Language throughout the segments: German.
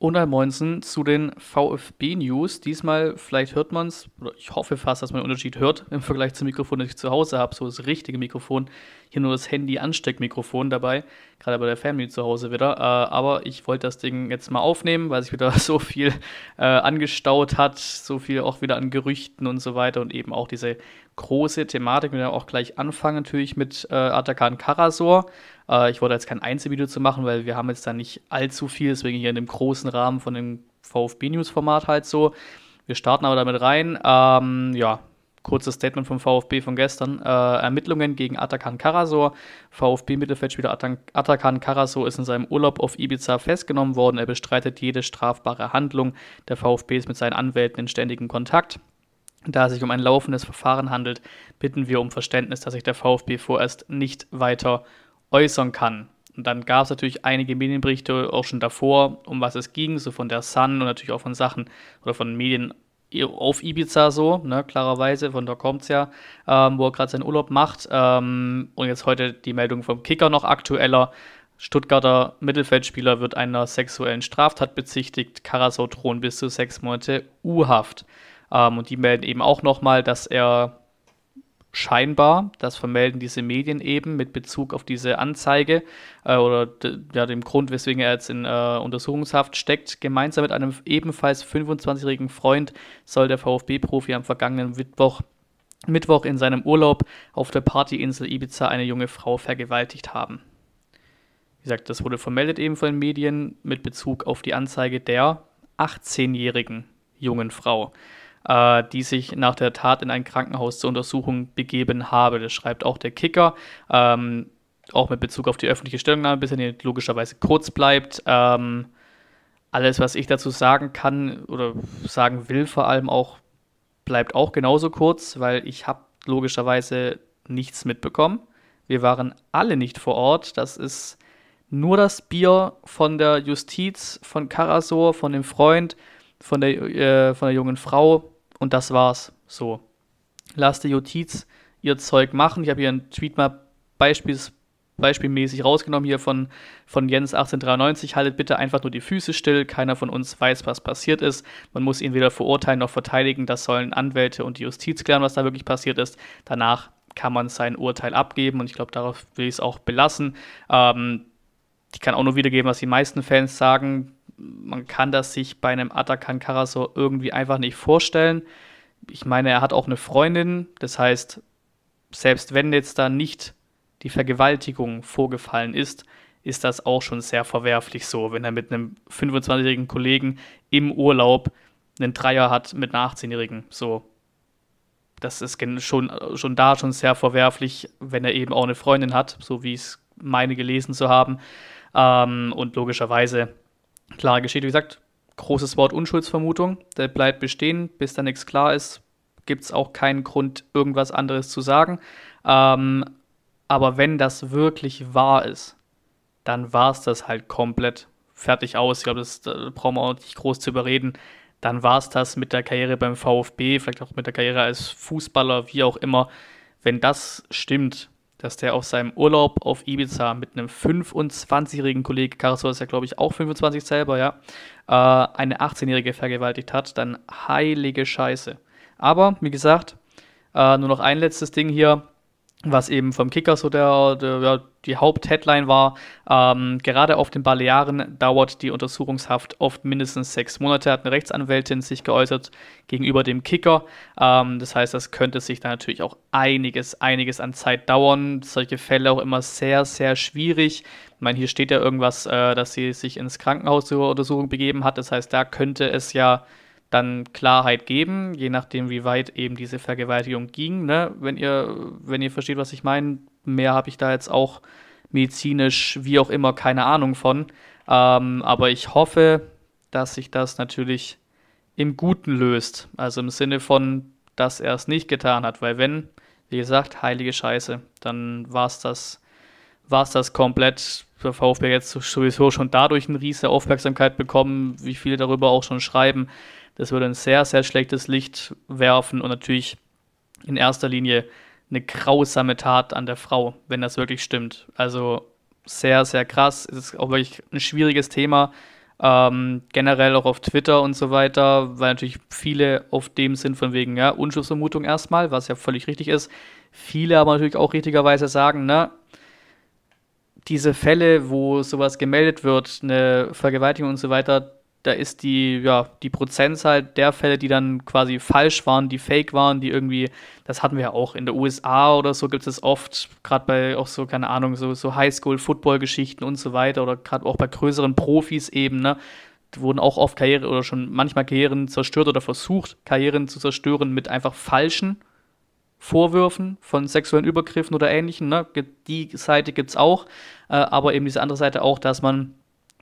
Und Unal Moinsen zu den VfB-News. Diesmal, vielleicht hört man es, oder ich hoffe fast, dass man den Unterschied hört im Vergleich zum Mikrofon, das ich zu Hause habe. So das richtige Mikrofon. Hier nur das Handy-Ansteckmikrofon dabei. Gerade bei der Family zu Hause wieder. Äh, aber ich wollte das Ding jetzt mal aufnehmen, weil sich wieder so viel äh, angestaut hat. So viel auch wieder an Gerüchten und so weiter. Und eben auch diese große Thematik, mit der wir auch gleich anfangen, natürlich mit äh, Atakan Karasor. Äh, ich wollte jetzt kein Einzelvideo zu machen, weil wir haben jetzt da nicht allzu viel, deswegen hier in dem großen Rahmen von dem VfB-News-Format halt so. Wir starten aber damit rein. Ähm, ja, kurzes Statement vom VfB von gestern. Äh, Ermittlungen gegen Atakan Karasor. VfB-Mittelfeldspieler Atakan Karasor ist in seinem Urlaub auf Ibiza festgenommen worden. Er bestreitet jede strafbare Handlung. Der VfB ist mit seinen Anwälten in ständigem Kontakt. Da es sich um ein laufendes Verfahren handelt, bitten wir um Verständnis, dass sich der VfB vorerst nicht weiter äußern kann. Und dann gab es natürlich einige Medienberichte auch schon davor, um was es ging, so von der Sun und natürlich auch von Sachen oder von Medien auf Ibiza so, ne, klarerweise, von da kommt's ja, ähm, wo er gerade seinen Urlaub macht. Ähm, und jetzt heute die Meldung vom Kicker noch aktueller. Stuttgarter Mittelfeldspieler wird einer sexuellen Straftat bezichtigt. Karasotron bis zu sechs Monate U-Haft. Ähm, und die melden eben auch nochmal, dass er scheinbar, das vermelden diese Medien eben mit Bezug auf diese Anzeige äh, oder ja, dem Grund, weswegen er jetzt in äh, Untersuchungshaft steckt, gemeinsam mit einem ebenfalls 25-jährigen Freund soll der VfB-Profi am vergangenen Mittwoch Mittwoch in seinem Urlaub auf der Partyinsel Ibiza eine junge Frau vergewaltigt haben. Wie gesagt, das wurde vermeldet eben von den Medien mit Bezug auf die Anzeige der 18-jährigen jungen Frau äh, die sich nach der Tat in ein Krankenhaus zur Untersuchung begeben habe. Das schreibt auch der Kicker. Ähm, auch mit Bezug auf die öffentliche Stellungnahme, bisher die logischerweise kurz bleibt. Ähm, alles, was ich dazu sagen kann oder sagen will, vor allem auch, bleibt auch genauso kurz, weil ich habe logischerweise nichts mitbekommen. Wir waren alle nicht vor Ort. Das ist nur das Bier von der Justiz, von Karasor, von dem Freund, von der, äh, von der jungen Frau und das war's. So. Lasst die Justiz ihr Zeug machen. Ich habe hier einen Tweet mal beispiels, beispielmäßig rausgenommen hier von, von Jens 1893. Haltet bitte einfach nur die Füße still. Keiner von uns weiß, was passiert ist. Man muss ihn weder verurteilen noch verteidigen. Das sollen Anwälte und die Justiz klären, was da wirklich passiert ist. Danach kann man sein Urteil abgeben und ich glaube, darauf will ich es auch belassen. Ähm, ich kann auch nur wiedergeben, was die meisten Fans sagen man kann das sich bei einem Atakan Karasor irgendwie einfach nicht vorstellen. Ich meine, er hat auch eine Freundin, das heißt, selbst wenn jetzt da nicht die Vergewaltigung vorgefallen ist, ist das auch schon sehr verwerflich so, wenn er mit einem 25-jährigen Kollegen im Urlaub einen Dreier hat mit einer 18-jährigen. So, das ist schon, schon da schon sehr verwerflich, wenn er eben auch eine Freundin hat, so wie ich es meine gelesen zu haben. Ähm, und logischerweise Klar geschieht, wie gesagt, großes Wort Unschuldsvermutung. Der bleibt bestehen. Bis da nichts klar ist, gibt es auch keinen Grund, irgendwas anderes zu sagen. Ähm, aber wenn das wirklich wahr ist, dann war es das halt komplett fertig aus. Ich glaube, das da brauchen wir auch nicht groß zu überreden. Dann war es das mit der Karriere beim VfB, vielleicht auch mit der Karriere als Fußballer, wie auch immer. Wenn das stimmt, dass der auf seinem Urlaub auf Ibiza mit einem 25-jährigen Kollegen, Karasor ist ja, glaube ich, auch 25 selber, ja, äh, eine 18-jährige vergewaltigt hat, dann heilige Scheiße. Aber, wie gesagt, äh, nur noch ein letztes Ding hier, was eben vom Kicker so der, der, ja, die Hauptheadline war, ähm, gerade auf den Balearen dauert die Untersuchungshaft oft mindestens sechs Monate, hat eine Rechtsanwältin sich geäußert gegenüber dem Kicker. Ähm, das heißt, das könnte sich da natürlich auch einiges, einiges an Zeit dauern. Solche Fälle auch immer sehr, sehr schwierig. Ich meine, hier steht ja irgendwas, äh, dass sie sich ins Krankenhaus zur Untersuchung begeben hat. Das heißt, da könnte es ja dann Klarheit geben, je nachdem, wie weit eben diese Vergewaltigung ging. Ne? Wenn, ihr, wenn ihr versteht, was ich meine, mehr habe ich da jetzt auch medizinisch, wie auch immer, keine Ahnung von. Ähm, aber ich hoffe, dass sich das natürlich im Guten löst. Also im Sinne von, dass er es nicht getan hat. Weil wenn, wie gesagt, heilige Scheiße, dann war es das, war's das komplett. Der VfB jetzt sowieso schon dadurch eine riesige Aufmerksamkeit bekommen, wie viele darüber auch schon schreiben. Das würde ein sehr, sehr schlechtes Licht werfen und natürlich in erster Linie eine grausame Tat an der Frau, wenn das wirklich stimmt. Also sehr, sehr krass. Es ist auch wirklich ein schwieriges Thema. Ähm, generell auch auf Twitter und so weiter, weil natürlich viele auf dem sind von wegen ja, Unschuldsvermutung erstmal, was ja völlig richtig ist. Viele aber natürlich auch richtigerweise sagen, ne, diese Fälle, wo sowas gemeldet wird, eine Vergewaltigung und so weiter, da ist die, ja, die Prozentzahl halt der Fälle, die dann quasi falsch waren, die fake waren, die irgendwie, das hatten wir ja auch in der USA oder so gibt es oft, gerade bei auch so, keine Ahnung, so, so Highschool-Football-Geschichten und so weiter oder gerade auch bei größeren Profis eben, ne, wurden auch oft Karriere oder schon manchmal Karrieren zerstört oder versucht, Karrieren zu zerstören mit einfach falschen Vorwürfen von sexuellen Übergriffen oder ähnlichen. Ne? Die Seite gibt es auch, äh, aber eben diese andere Seite auch, dass man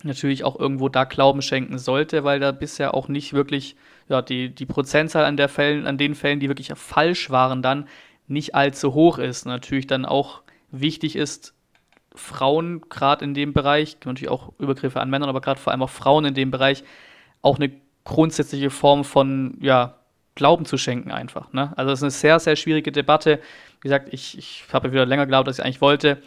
natürlich auch irgendwo da Glauben schenken sollte, weil da bisher auch nicht wirklich ja, die, die Prozentzahl an, der Fällen, an den Fällen, die wirklich falsch waren, dann nicht allzu hoch ist. Natürlich dann auch wichtig ist, Frauen gerade in dem Bereich, natürlich auch Übergriffe an Männern, aber gerade vor allem auch Frauen in dem Bereich, auch eine grundsätzliche Form von ja, Glauben zu schenken einfach. Ne? Also es ist eine sehr, sehr schwierige Debatte. Wie gesagt, ich, ich habe wieder länger geglaubt, als ich eigentlich wollte.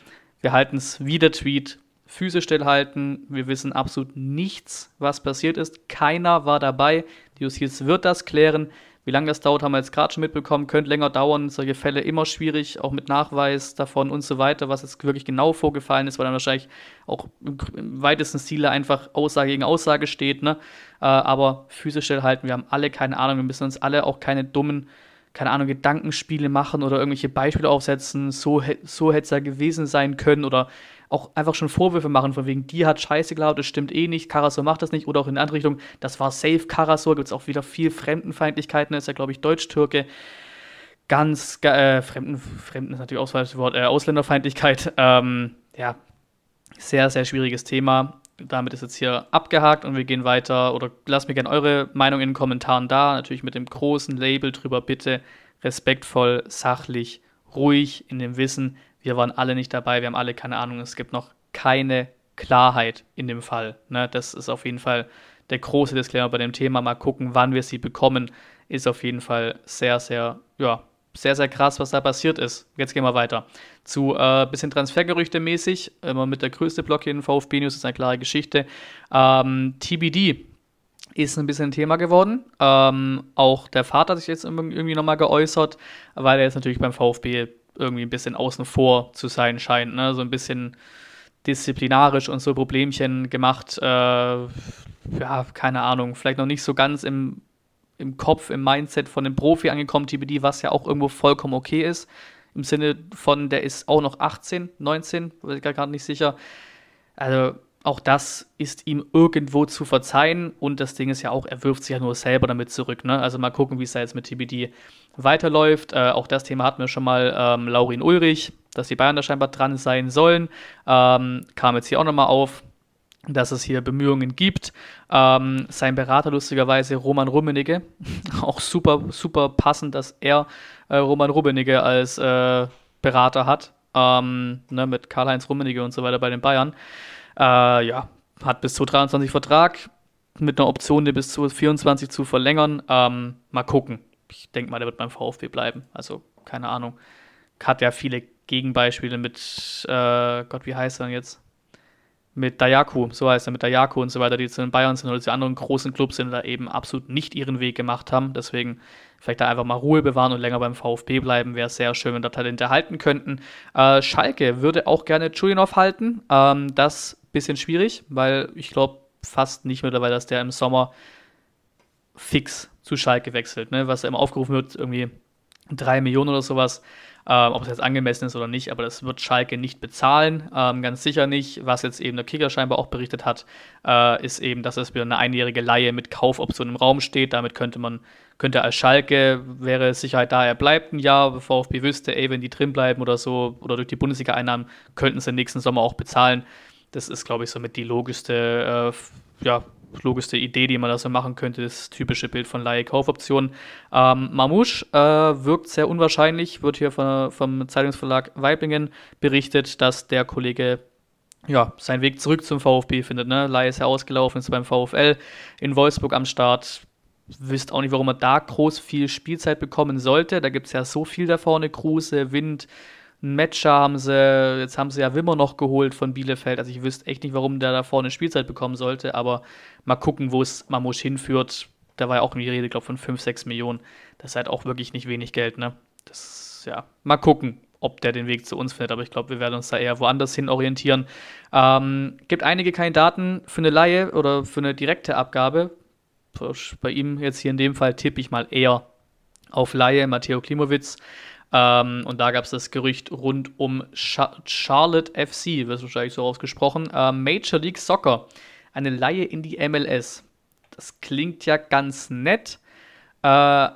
Wir halten es wie der Tweet Füße stillhalten. Wir wissen absolut nichts, was passiert ist. Keiner war dabei. Die Justiz wird das klären. Wie lange das dauert, haben wir jetzt gerade schon mitbekommen. Könnte länger dauern. Solche Fälle immer schwierig, auch mit Nachweis davon und so weiter, was jetzt wirklich genau vorgefallen ist, weil dann wahrscheinlich auch im weitesten Stile einfach Aussage gegen Aussage steht. Ne? Äh, aber Füße stillhalten. Wir haben alle keine Ahnung. Wir müssen uns alle auch keine dummen keine Ahnung, Gedankenspiele machen oder irgendwelche Beispiele aufsetzen, so, so hätte es ja gewesen sein können oder auch einfach schon Vorwürfe machen, von wegen, die hat Scheiße gehabt, das stimmt eh nicht, Karasor macht das nicht, oder auch in eine andere Richtung, das war safe Karasor, gibt es auch wieder viel Fremdenfeindlichkeiten, ist ja, glaube ich, Deutsch-Türke. Ganz, äh, Fremden, Fremden ist natürlich auch das Wort, äh, Ausländerfeindlichkeit. Ähm, ja, sehr, sehr schwieriges Thema. Damit ist jetzt hier abgehakt und wir gehen weiter. Oder lasst mir gerne eure Meinung in den Kommentaren da. Natürlich mit dem großen Label drüber, bitte respektvoll, sachlich, ruhig, in dem Wissen, wir waren alle nicht dabei, wir haben alle keine Ahnung, es gibt noch keine Klarheit in dem Fall. Ne? Das ist auf jeden Fall der große Disclaimer bei dem Thema. Mal gucken, wann wir sie bekommen, ist auf jeden Fall sehr, sehr, ja, sehr, sehr krass, was da passiert ist. Jetzt gehen wir weiter. Zu äh, bisschen Transfergerüchte mäßig, immer mit der größte Block hier in VfB News, ist eine klare Geschichte. Ähm, TBD ist ein bisschen ein Thema geworden. Ähm, auch der Vater hat sich jetzt irgendwie nochmal geäußert, weil er jetzt natürlich beim VfB irgendwie ein bisschen außen vor zu sein scheint. Ne? So ein bisschen disziplinarisch und so Problemchen gemacht. Äh, ja, keine Ahnung. Vielleicht noch nicht so ganz im, im Kopf, im Mindset von dem Profi angekommen, TBD, was ja auch irgendwo vollkommen okay ist. Im Sinne von, der ist auch noch 18, 19, bin ich gerade nicht sicher. Also auch das ist ihm irgendwo zu verzeihen und das Ding ist ja auch, er wirft sich ja nur selber damit zurück. Ne? Also mal gucken, wie es da jetzt mit TBD weiterläuft. Äh, auch das Thema hatten wir schon mal. Ähm, Laurin Ulrich, dass die Bayern da scheinbar dran sein sollen, ähm, kam jetzt hier auch nochmal auf dass es hier Bemühungen gibt. Ähm, sein Berater lustigerweise Roman Rummenigge, auch super, super passend, dass er äh, Roman Rummenigge als äh, Berater hat, ähm, ne, mit Karl-Heinz Rummenigge und so weiter bei den Bayern. Äh, ja, hat bis zu 23 Vertrag mit einer Option, die bis zu 24 zu verlängern. Ähm, mal gucken, ich denke mal, der wird beim VfB bleiben. Also, keine Ahnung. Hat ja viele Gegenbeispiele mit, äh, Gott, wie heißt er denn jetzt? Mit Dayaku, so heißt er, mit Dayaku und so weiter, die zu den Bayern sind oder zu anderen großen Clubs sind, da eben absolut nicht ihren Weg gemacht haben. Deswegen vielleicht da einfach mal Ruhe bewahren und länger beim VfB bleiben, wäre sehr schön, wenn da Talente halten könnten. Äh, Schalke würde auch gerne Chulinov halten. Ähm, das bisschen schwierig, weil ich glaube fast nicht mittlerweile, dass der im Sommer fix zu Schalke wechselt, ne? was immer aufgerufen wird, irgendwie 3 Millionen oder sowas. Ähm, ob es jetzt angemessen ist oder nicht, aber das wird Schalke nicht bezahlen, ähm, ganz sicher nicht. Was jetzt eben der Kicker scheinbar auch berichtet hat, äh, ist eben, dass es wieder eine einjährige Laie mit Kaufoption im Raum steht. Damit könnte man, könnte als Schalke, wäre Sicherheit da, er bleibt ein Jahr, bevor VfB wüsste, ey, wenn die drin bleiben oder so, oder durch die Bundesliga-Einnahmen, könnten sie nächsten Sommer auch bezahlen. Das ist, glaube ich, somit die logischste äh, ja, logischste Idee, die man da so machen könnte, das typische Bild von Laie Kaufoptionen. Ähm, Mamouche äh, wirkt sehr unwahrscheinlich, wird hier von, vom Zeitungsverlag Weiblingen berichtet, dass der Kollege ja, seinen Weg zurück zum VfB findet. Ne? Laie ist ja ausgelaufen, ist beim VfL in Wolfsburg am Start. Wisst auch nicht, warum er da groß viel Spielzeit bekommen sollte. Da gibt es ja so viel da vorne, Kruse, Wind, ein Matcher haben sie, jetzt haben sie ja Wimmer noch geholt von Bielefeld. Also ich wüsste echt nicht, warum der da vorne Spielzeit bekommen sollte, aber mal gucken, wo es Mamusch hinführt. Da war ja auch irgendwie die Rede, glaube von 5, 6 Millionen. Das ist halt auch wirklich nicht wenig Geld, ne? Das, ja, mal gucken, ob der den Weg zu uns findet. Aber ich glaube, wir werden uns da eher woanders hin orientieren. Ähm, gibt einige keine Daten für eine Laie oder für eine direkte Abgabe. Bei ihm jetzt hier in dem Fall tippe ich mal eher auf Laie. Matteo Klimowitz ähm, und da gab es das Gerücht rund um Scha Charlotte FC, wird wahrscheinlich so ausgesprochen, äh, Major League Soccer, eine Laie in die MLS. Das klingt ja ganz nett. Äh,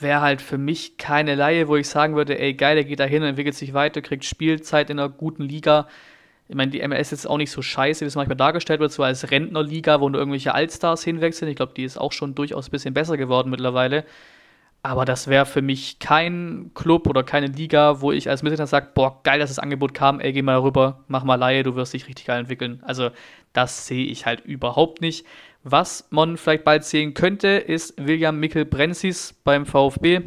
wäre halt für mich keine Laie, wo ich sagen würde, ey geil, der geht da hin, entwickelt sich weiter, kriegt Spielzeit in einer guten Liga. Ich meine, die MLS ist auch nicht so scheiße, wie es manchmal dargestellt wird, so als Rentnerliga, wo nur irgendwelche Allstars hinwechseln. Ich glaube, die ist auch schon durchaus ein bisschen besser geworden mittlerweile. Aber das wäre für mich kein Club oder keine Liga, wo ich als Mittelständler sage, boah, geil, dass das Angebot kam, ey, geh mal rüber, mach mal Laie, du wirst dich richtig geil entwickeln. Also das sehe ich halt überhaupt nicht. Was man vielleicht bald sehen könnte, ist William Mikkel Brenzis beim VfB.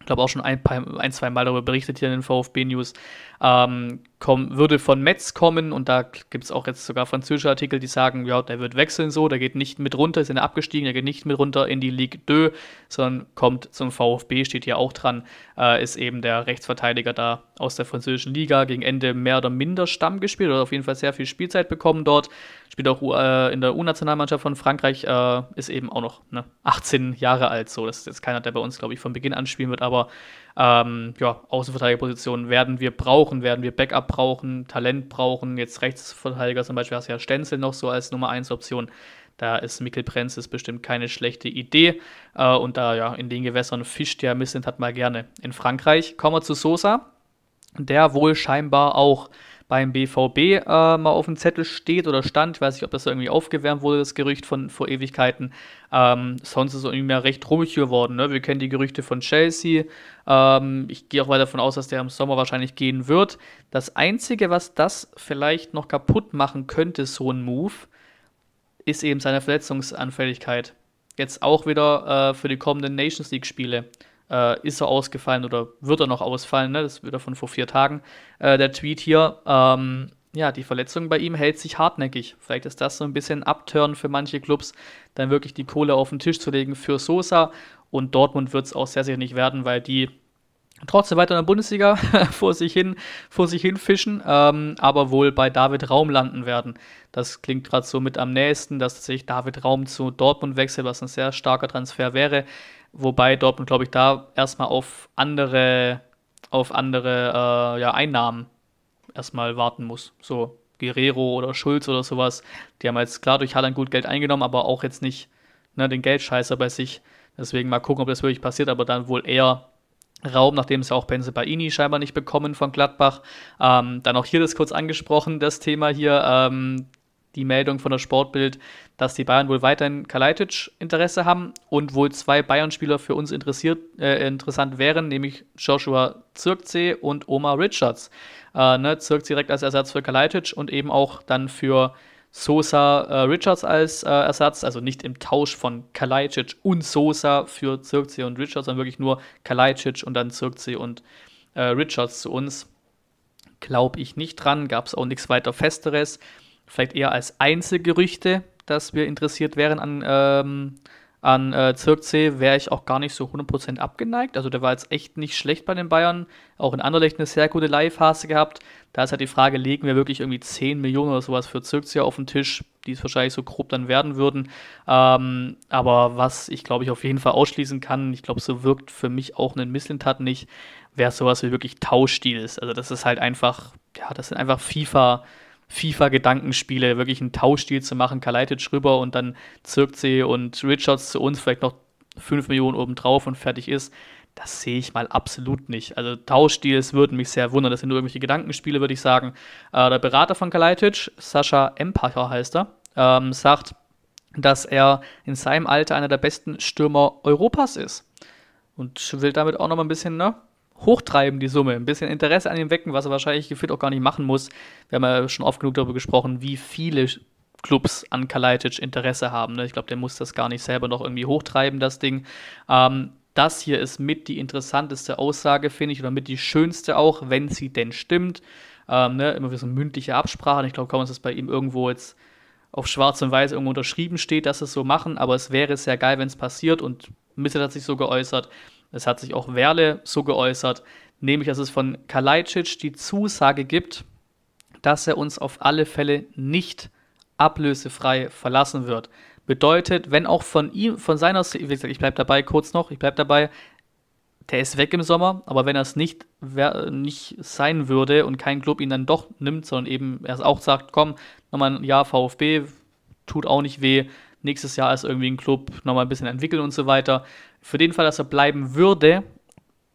Ich glaube auch schon ein, paar, ein, zwei Mal darüber berichtet hier in den VfB-News ähm, komm, würde von Metz kommen und da gibt es auch jetzt sogar französische Artikel, die sagen, ja, der wird wechseln so, der geht nicht mit runter, ist in der abgestiegen, der geht nicht mit runter in die Ligue 2, sondern kommt zum VfB, steht hier auch dran, äh, ist eben der Rechtsverteidiger da aus der französischen Liga, gegen Ende mehr oder minder Stamm gespielt oder auf jeden Fall sehr viel Spielzeit bekommen dort, spielt auch äh, in der U-Nationalmannschaft von Frankreich, äh, ist eben auch noch ne, 18 Jahre alt so, das ist jetzt keiner, der bei uns, glaube ich, von Beginn an spielen wird, aber ähm, ja, Außenverteidigerpositionen werden wir brauchen, werden wir Backup brauchen, Talent brauchen. Jetzt Rechtsverteidiger zum Beispiel hast du ja Stenzel noch so als Nummer 1 Option. Da ist Mikkel Prenz ist bestimmt keine schlechte Idee. Äh, und da ja, in den Gewässern fischt ja Missent hat mal gerne. In Frankreich kommen wir zu Sosa, der wohl scheinbar auch beim BVB äh, mal auf dem Zettel steht oder stand. Ich weiß nicht, ob das irgendwie aufgewärmt wurde, das Gerücht von vor Ewigkeiten. Ähm, sonst ist es irgendwie mehr recht ruhig geworden. Ne? Wir kennen die Gerüchte von Chelsea. Ähm, ich gehe auch weiter davon aus, dass der im Sommer wahrscheinlich gehen wird. Das Einzige, was das vielleicht noch kaputt machen könnte, so ein Move, ist eben seine Verletzungsanfälligkeit. Jetzt auch wieder äh, für die kommenden Nations League-Spiele äh, ist er ausgefallen oder wird er noch ausfallen, ne? das er von vor vier Tagen, äh, der Tweet hier. Ähm, ja, die Verletzung bei ihm hält sich hartnäckig. Vielleicht ist das so ein bisschen Abturn für manche Clubs, dann wirklich die Kohle auf den Tisch zu legen für Sosa. Und Dortmund wird es auch sehr, sehr nicht werden, weil die trotzdem weiter in der Bundesliga vor sich hin, vor sich hin fischen, ähm, aber wohl bei David Raum landen werden. Das klingt gerade so mit am nächsten, dass sich David Raum zu Dortmund wechselt, was ein sehr starker Transfer wäre. Wobei Dortmund, glaube ich, da erstmal auf andere, auf andere äh, ja, Einnahmen erstmal warten muss. So Guerrero oder Schulz oder sowas. Die haben jetzt klar durch Haaland gut Geld eingenommen, aber auch jetzt nicht ne, den Geldscheißer bei sich. Deswegen mal gucken, ob das wirklich passiert, aber dann wohl eher Raum, nachdem es ja auch Benze Baini scheinbar nicht bekommen von Gladbach. Ähm, dann auch hier das kurz angesprochen, das Thema hier, ähm, die Meldung von der Sportbild, dass die Bayern wohl weiterhin Kalajdzic Interesse haben und wohl zwei Bayern-Spieler für uns interessiert, äh, interessant wären, nämlich Joshua Zirkzee und Omar Richards. Äh, ne, Zirkzee direkt als Ersatz für Kalajdzic und eben auch dann für Sosa äh, Richards als äh, Ersatz, also nicht im Tausch von Kalajdzic und Sosa für Zirkzee und Richards, sondern wirklich nur Kalajdzic und dann Zirkzee und äh, Richards zu uns. Glaube ich nicht dran, gab es auch nichts weiter Festeres. Vielleicht eher als Einzelgerüchte, dass wir interessiert wären an, ähm, an äh, Zirkzee, wäre ich auch gar nicht so 100% abgeneigt. Also der war jetzt echt nicht schlecht bei den Bayern. Auch in Anderlecht eine sehr gute Leihphase gehabt. Da ist halt die Frage, legen wir wirklich irgendwie 10 Millionen oder sowas für Zirkzee auf den Tisch, die es wahrscheinlich so grob dann werden würden. Ähm, aber was ich, glaube ich, auf jeden Fall ausschließen kann, ich glaube, so wirkt für mich auch ein Misslintat nicht, wäre sowas wie wirklich Tauschstil ist. Also das ist halt einfach, ja, das sind einfach FIFA- FIFA-Gedankenspiele, wirklich einen Tauschstil zu machen, Kalaitic rüber und dann Zirkzee und Richards zu uns, vielleicht noch 5 Millionen obendrauf und fertig ist. Das sehe ich mal absolut nicht. Also Tauschstil, es würde mich sehr wundern. Das sind nur irgendwelche Gedankenspiele, würde ich sagen. Äh, der Berater von Kalaitic, Sascha Empacher heißt er, ähm, sagt, dass er in seinem Alter einer der besten Stürmer Europas ist. Und will damit auch noch mal ein bisschen ne, hochtreiben, die Summe. Ein bisschen Interesse an ihm wecken, was er wahrscheinlich gefühlt auch gar nicht machen muss. Wir haben ja schon oft genug darüber gesprochen, wie viele Clubs an Kalajdzic Interesse haben. Ne? Ich glaube, der muss das gar nicht selber noch irgendwie hochtreiben, das Ding. Ähm, das hier ist mit die interessanteste Aussage, finde ich, oder mit die schönste auch, wenn sie denn stimmt. Ähm, ne? Immer wieder so mündliche Absprachen. Ich glaube kaum, ist das bei ihm irgendwo jetzt auf schwarz und weiß irgendwo unterschrieben steht, dass es so machen, aber es wäre sehr geil, wenn es passiert und Misset hat sich so geäußert, es hat sich auch Werle so geäußert, nämlich dass es von Kalajdzic die Zusage gibt, dass er uns auf alle Fälle nicht ablösefrei verlassen wird. Bedeutet, wenn auch von ihm, von seiner, wie gesagt, ich bleibe dabei kurz noch, ich bleibe dabei, der ist weg im Sommer, aber wenn das nicht, nicht sein würde und kein Club ihn dann doch nimmt, sondern eben er auch sagt, komm, nochmal ein Jahr VfB, tut auch nicht weh, nächstes Jahr ist irgendwie ein Club, nochmal ein bisschen entwickeln und so weiter, für den Fall, dass er bleiben würde,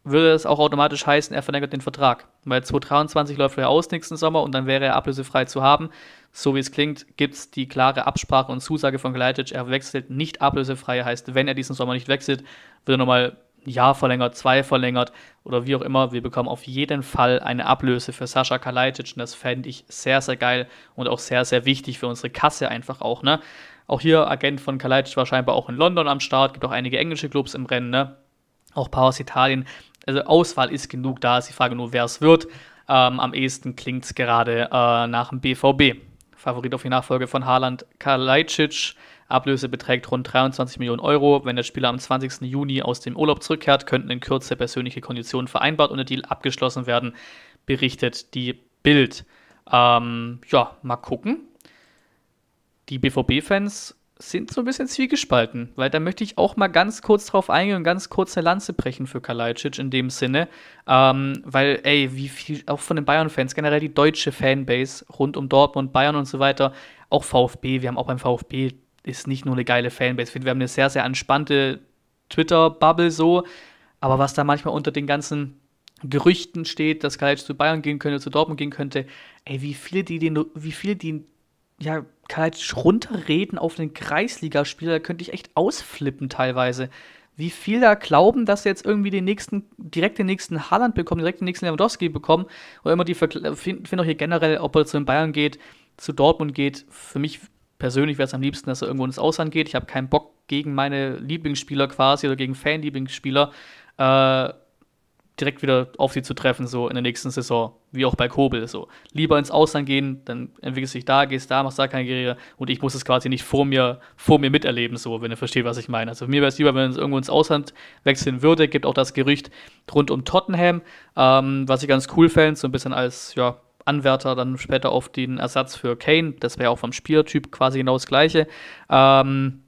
würde es auch automatisch heißen, er verlängert den Vertrag. Weil 2023 läuft er aus nächsten Sommer und dann wäre er ablösefrei zu haben. So wie es klingt, gibt es die klare Absprache und Zusage von Gleitic, er wechselt nicht ablösefrei. Heißt, wenn er diesen Sommer nicht wechselt, wird er nochmal ein Jahr verlängert, zwei verlängert oder wie auch immer. Wir bekommen auf jeden Fall eine Ablöse für Sascha Kalajdzic und das fände ich sehr, sehr geil und auch sehr, sehr wichtig für unsere Kasse einfach auch. Ne? Auch hier Agent von Kalajdzic war scheinbar auch in London am Start, gibt auch einige englische Clubs im Rennen, ne? auch paar aus Italien. Also Auswahl ist genug da, ist die Frage nur, wer es wird. Ähm, am ehesten klingt es gerade äh, nach dem BVB. Favorit auf die Nachfolge von Haaland Kalajdzic. Ablöse beträgt rund 23 Millionen Euro. Wenn der Spieler am 20. Juni aus dem Urlaub zurückkehrt, könnten in Kürze persönliche Konditionen vereinbart und der Deal abgeschlossen werden, berichtet die Bild. Ähm, ja, mal gucken die BVB-Fans sind so ein bisschen zwiegespalten, weil da möchte ich auch mal ganz kurz drauf eingehen und ganz kurz eine Lanze brechen für Kalajdzic in dem Sinne, ähm, weil, ey, wie viel, auch von den Bayern-Fans, generell die deutsche Fanbase rund um Dortmund, Bayern und so weiter, auch VfB, wir haben auch beim VfB, ist nicht nur eine geile Fanbase, wir haben eine sehr, sehr entspannte Twitter-Bubble so, aber was da manchmal unter den ganzen Gerüchten steht, dass Kalajdzic zu Bayern gehen könnte, zu Dortmund gehen könnte, ey, wie viele die, den, wie viele die ja, Kalic runterreden auf einen Kreisligaspieler, da könnte ich echt ausflippen teilweise. Wie viel da glauben, dass sie jetzt irgendwie den nächsten, direkt den nächsten Haaland bekommen, direkt den nächsten Lewandowski bekommen, oder immer die finde auch hier generell, ob er zu den Bayern geht, zu Dortmund geht. Für mich persönlich wäre es am liebsten, dass er irgendwo ins Ausland geht. Ich habe keinen Bock gegen meine Lieblingsspieler quasi oder gegen Fan-Lieblingsspieler. Äh, direkt wieder auf sie zu treffen, so in der nächsten Saison, wie auch bei Kobel. So. Lieber ins Ausland gehen, dann entwickelst du dich da, gehst da, machst da keine Karriere und ich muss es quasi nicht vor mir, vor mir miterleben, so, wenn ihr versteht, was ich meine. Also mir wäre es lieber, wenn es irgendwo ins Ausland wechseln würde. Gibt auch das Gerücht rund um Tottenham, ähm, was ich ganz cool fände, so ein bisschen als ja, Anwärter dann später auf den Ersatz für Kane. Das wäre auch vom Spieltyp quasi genau das gleiche. Ähm,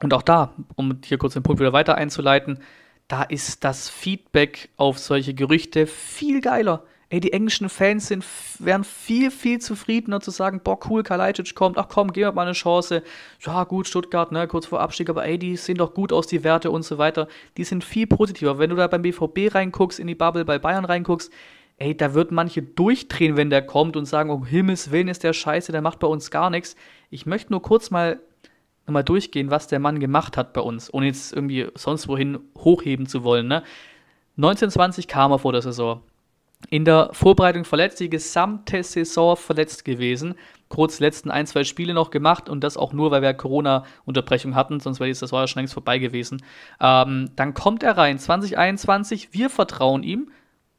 und auch da, um hier kurz den Punkt wieder weiter einzuleiten, da ist das Feedback auf solche Gerüchte viel geiler. Ey, die englischen Fans sind, wären viel, viel zufriedener zu sagen, boah, cool, Kalajdzic kommt, ach komm, gib mir mal eine Chance. Ja, gut, Stuttgart, ne, kurz vor Abstieg, aber ey, die sehen doch gut aus, die Werte und so weiter. Die sind viel positiver. Wenn du da beim BVB reinguckst, in die Bubble bei Bayern reinguckst, ey, da wird manche durchdrehen, wenn der kommt und sagen, um Himmels Willen ist der scheiße, der macht bei uns gar nichts. Ich möchte nur kurz mal nochmal durchgehen, was der Mann gemacht hat bei uns, ohne jetzt irgendwie sonst wohin hochheben zu wollen. Ne? 1920 kam er vor der Saison. In der Vorbereitung verletzt, die gesamte Saison verletzt gewesen. Kurz die letzten ein, zwei Spiele noch gemacht und das auch nur, weil wir Corona-Unterbrechung hatten, sonst wäre das war ja schon längst vorbei gewesen. Ähm, dann kommt er rein, 2021, wir vertrauen ihm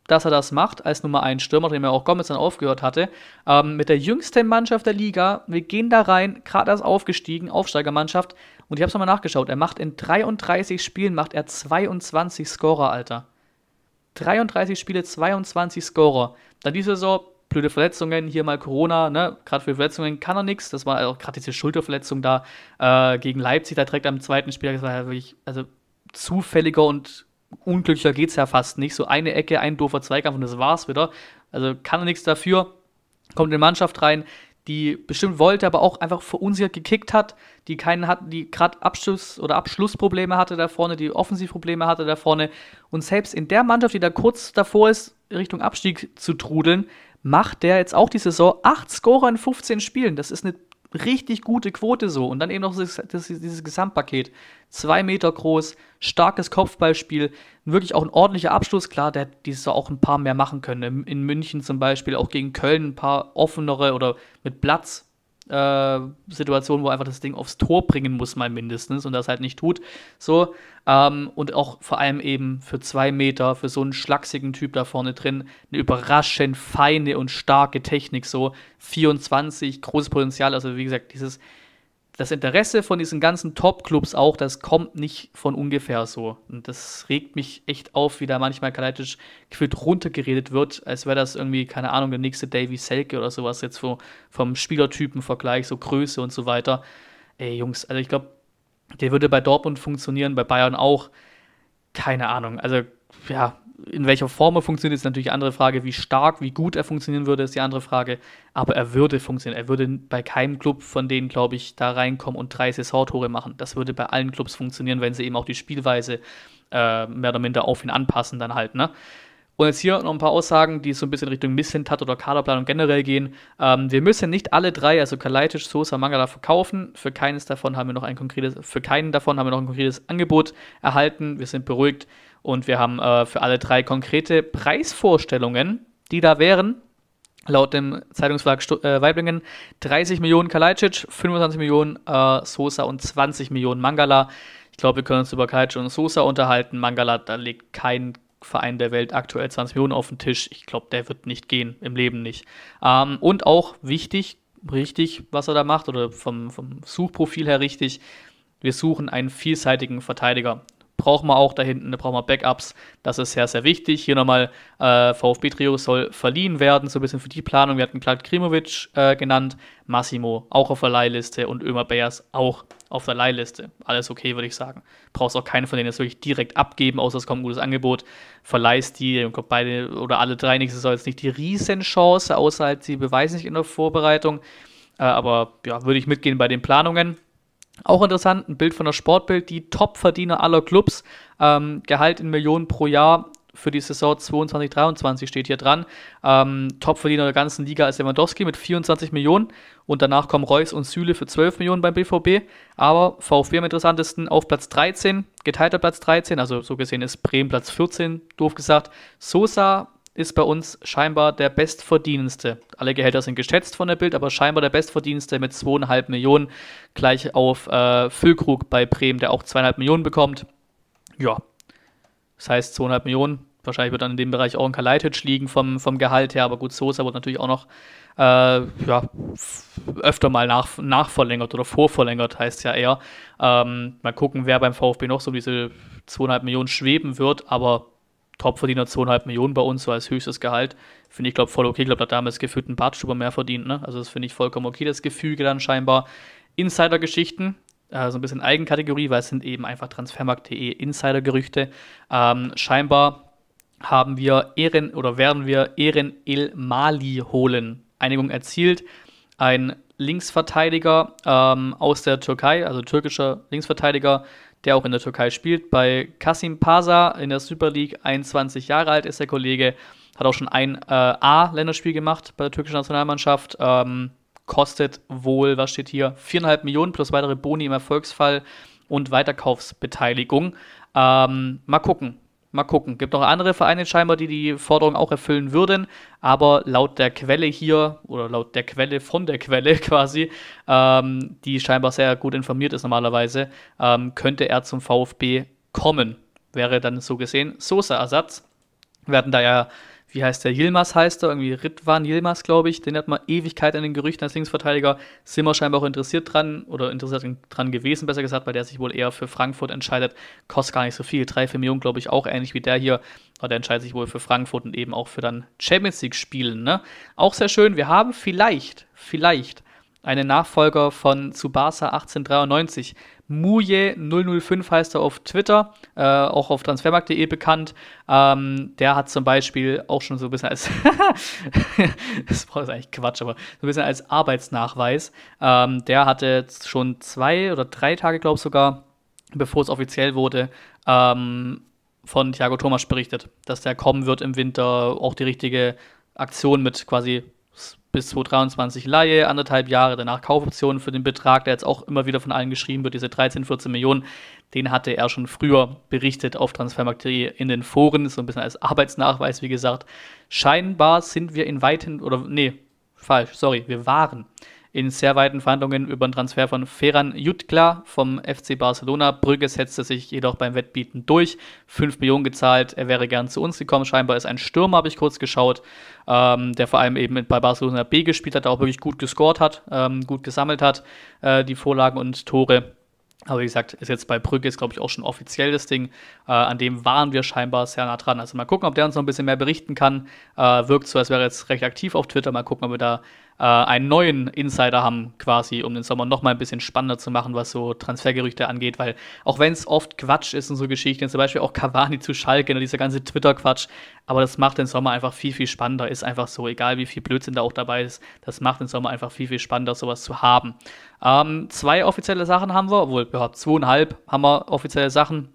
dass er das macht als Nummer 1 Stürmer, dem er auch Gomez dann aufgehört hatte, ähm, mit der jüngsten Mannschaft der Liga. Wir gehen da rein, gerade erst aufgestiegen, Aufsteigermannschaft. Und ich habe es nochmal nachgeschaut. Er macht in 33 Spielen macht er 22 Scorer, Alter. 33 Spiele, 22 Scorer. Dann diese Saison blöde Verletzungen, hier mal Corona, ne? Gerade für Verletzungen kann er nichts. Das war auch gerade diese Schulterverletzung da äh, gegen Leipzig, da direkt am zweiten Spiel, das war ja wirklich also zufälliger und unglücklicher geht es ja fast nicht. So eine Ecke, ein doofer Zweikampf und das war's wieder. Also kann er nichts dafür. Kommt in Mannschaft rein, die bestimmt wollte, aber auch einfach verunsichert gekickt hat, die keinen hat, die gerade Abschluss oder Abschlussprobleme hatte da vorne, die Offensivprobleme hatte da vorne. Und selbst in der Mannschaft, die da kurz davor ist, Richtung Abstieg zu trudeln, macht der jetzt auch die Saison 8 Scorer in 15 Spielen. Das ist eine richtig gute Quote so. Und dann eben noch das, das, dieses Gesamtpaket. Zwei Meter groß, starkes Kopfballspiel, wirklich auch ein ordentlicher Abschluss. Klar, der hätte dieses auch ein paar mehr machen können. In, in München zum Beispiel, auch gegen Köln ein paar offenere oder mit Platz äh, Situation, Situationen, wo einfach das Ding aufs Tor bringen muss, mal mindestens, und das halt nicht tut. So, ähm, und auch vor allem eben für zwei Meter, für so einen schlachsigen Typ da vorne drin, eine überraschend feine und starke Technik, so 24, großes Potenzial. Also, wie gesagt, dieses das Interesse von diesen ganzen Top-Clubs auch, das kommt nicht von ungefähr so. Und das regt mich echt auf, wie da manchmal Kalaitic quitt runtergeredet wird, als wäre das irgendwie, keine Ahnung, der nächste Davy Selke oder sowas jetzt vom, vom Spielertypen-Vergleich, so Größe und so weiter. Ey, Jungs, also ich glaube, der würde bei Dortmund funktionieren, bei Bayern auch. Keine Ahnung. Also, ja, in welcher Form er funktioniert, ist natürlich eine andere Frage. Wie stark, wie gut er funktionieren würde, ist die andere Frage. Aber er würde funktionieren. Er würde bei keinem Club von denen, glaube ich, da reinkommen und drei Saisontore machen. Das würde bei allen Clubs funktionieren, wenn sie eben auch die Spielweise äh, mehr oder minder auf ihn anpassen, dann halt, ne? Und jetzt hier noch ein paar Aussagen, die so ein bisschen Richtung Missintat oder Kaderplanung generell gehen. Ähm, wir müssen nicht alle drei, also Kaleitisch, Sosa, Mangala, verkaufen. Für, keines davon haben wir noch ein konkretes, für keinen davon haben wir noch ein konkretes Angebot erhalten. Wir sind beruhigt, und wir haben äh, für alle drei konkrete Preisvorstellungen, die da wären. Laut dem Zeitungsverlag Stu äh, Weiblingen 30 Millionen Kalajdzic, 25 Millionen äh, Sosa und 20 Millionen Mangala. Ich glaube, wir können uns über Kalajdzic und Sosa unterhalten. Mangala, da legt kein Verein der Welt aktuell 20 Millionen auf den Tisch. Ich glaube, der wird nicht gehen, im Leben nicht. Ähm, und auch wichtig, richtig, was er da macht, oder vom, vom Suchprofil her richtig, wir suchen einen vielseitigen Verteidiger braucht man auch da hinten, da braucht man Backups. Das ist sehr, sehr wichtig. Hier nochmal, äh, VfB-Trio soll verliehen werden, so ein bisschen für die Planung. Wir hatten Clark Krimovic äh, genannt, Massimo auch auf der Leihliste und Ömer Beers auch auf der Leihliste. Alles okay, würde ich sagen. Brauchst auch keinen von denen jetzt wirklich direkt abgeben, außer es kommt ein gutes Angebot. Verleihst die und kommt beide oder alle drei nächstes Jahr jetzt nicht die Riesenchance, außer halt sie beweisen sich in der Vorbereitung. Äh, aber ja, würde ich mitgehen bei den Planungen. Auch interessant, ein Bild von der Sportbild, die Topverdiener aller Clubs, ähm, Gehalt in Millionen pro Jahr für die Saison 22-23 steht hier dran. Ähm, Topverdiener der ganzen Liga ist Lewandowski mit 24 Millionen und danach kommen Reus und Süle für 12 Millionen beim BVB. Aber VfB am interessantesten auf Platz 13, geteilter Platz 13, also so gesehen ist Bremen Platz 14, doof gesagt. Sosa ist bei uns scheinbar der Bestverdienste. Alle Gehälter sind geschätzt von der Bild, aber scheinbar der Bestverdienste mit 2,5 Millionen gleich auf äh, Füllkrug bei Bremen, der auch 2,5 Millionen bekommt. Ja, das heißt 2,5 Millionen. Wahrscheinlich wird dann in dem Bereich auch ein Kalajdzic liegen vom, vom Gehalt her, aber gut, Sosa wird natürlich auch noch äh, ja, öfter mal nach, nachverlängert oder vorverlängert, heißt ja eher. Ähm, mal gucken, wer beim VfB noch so um diese 2,5 Millionen schweben wird, aber Topverdiener, 2,5 Millionen bei uns, so als höchstes Gehalt. Finde ich, glaube voll okay. Ich glaube, da hat damals gefühlt ein Bartstuber mehr verdient. Ne? Also das finde ich vollkommen okay, das Gefüge dann scheinbar. Insider-Geschichten, äh, so also ein bisschen Eigenkategorie, weil es sind eben einfach transfermarkt.de Insider-Gerüchte. Ähm, scheinbar haben wir Ehren oder werden wir Ehren El Mali holen. Einigung erzielt. Ein Linksverteidiger ähm, aus der Türkei, also türkischer Linksverteidiger, der auch in der Türkei spielt. Bei Kasim Pasa in der Super League, 21 Jahre alt ist der Kollege, hat auch schon ein äh, A-Länderspiel gemacht bei der türkischen Nationalmannschaft. Ähm, kostet wohl, was steht hier, 4,5 Millionen plus weitere Boni im Erfolgsfall und Weiterkaufsbeteiligung. Ähm, mal gucken, Mal gucken. Gibt noch andere Vereine scheinbar, die die Forderung auch erfüllen würden, aber laut der Quelle hier oder laut der Quelle von der Quelle quasi, ähm, die scheinbar sehr gut informiert ist normalerweise, ähm, könnte er zum VfB kommen. Wäre dann so gesehen Sosa-Ersatz. Wir hatten da ja wie heißt der, Yilmaz heißt er, irgendwie Ritwan Yilmaz, glaube ich, den hat man Ewigkeit an den Gerüchten als Linksverteidiger, sind wir scheinbar auch interessiert dran, oder interessiert dran gewesen, besser gesagt, weil der sich wohl eher für Frankfurt entscheidet, kostet gar nicht so viel, 3, 4 Millionen, glaube ich, auch ähnlich wie der hier, aber der entscheidet sich wohl für Frankfurt und eben auch für dann Champions League Spielen, ne? Auch sehr schön, wir haben vielleicht, vielleicht einen Nachfolger von Tsubasa 1893, Muje005 heißt er auf Twitter, äh, auch auf transfermarkt.de bekannt. Ähm, der hat zum Beispiel auch schon so ein bisschen als, das war eigentlich Quatsch, aber so ein bisschen als Arbeitsnachweis. Ähm, der hatte schon zwei oder drei Tage, glaube ich sogar, bevor es offiziell wurde, ähm, von Thiago Thomas berichtet, dass der kommen wird im Winter, auch die richtige Aktion mit quasi bis 2023 Laie, anderthalb Jahre, danach Kaufoptionen für den Betrag, der jetzt auch immer wieder von allen geschrieben wird, diese 13, 14 Millionen, den hatte er schon früher berichtet auf Transfermarkt.de in den Foren, so ein bisschen als Arbeitsnachweis, wie gesagt. Scheinbar sind wir in weiten, oder nee, falsch, sorry, wir waren in sehr weiten Verhandlungen über den Transfer von Ferran Jutkla vom FC Barcelona. Brügge setzte sich jedoch beim Wettbieten durch. 5 Millionen gezahlt, er wäre gern zu uns gekommen. Scheinbar ist ein Stürmer, habe ich kurz geschaut, ähm, der vor allem eben bei Barcelona B gespielt hat, auch wirklich gut gescored hat, ähm, gut gesammelt hat, äh, die Vorlagen und Tore. Aber wie gesagt, ist jetzt bei Brügge, ist glaube ich auch schon offiziell das Ding. Äh, an dem waren wir scheinbar sehr nah dran. Also mal gucken, ob der uns noch ein bisschen mehr berichten kann. Äh, wirkt so, als wäre er jetzt recht aktiv auf Twitter. Mal gucken, ob wir da äh, einen neuen Insider haben, quasi, um den Sommer noch mal ein bisschen spannender zu machen, was so Transfergerüchte angeht, weil auch wenn es oft Quatsch ist und so Geschichten, zum Beispiel auch Cavani zu Schalke und ne, dieser ganze Twitter-Quatsch, aber das macht den Sommer einfach viel, viel spannender, ist einfach so, egal wie viel Blödsinn da auch dabei ist, das macht den Sommer einfach viel, viel spannender, sowas zu haben. Ähm, zwei offizielle Sachen haben wir, obwohl überhaupt zweieinhalb haben wir offizielle Sachen.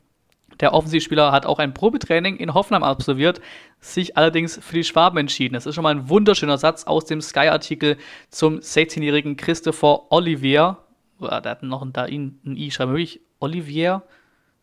Der Offensivspieler hat auch ein Probetraining in Hoffenheim absolviert, sich allerdings für die Schwaben entschieden. Das ist schon mal ein wunderschöner Satz aus dem Sky-Artikel zum 16-jährigen Christopher Olivier. Oh, der hat noch ein, da ein, ein I, schreiben möglich. Olivier.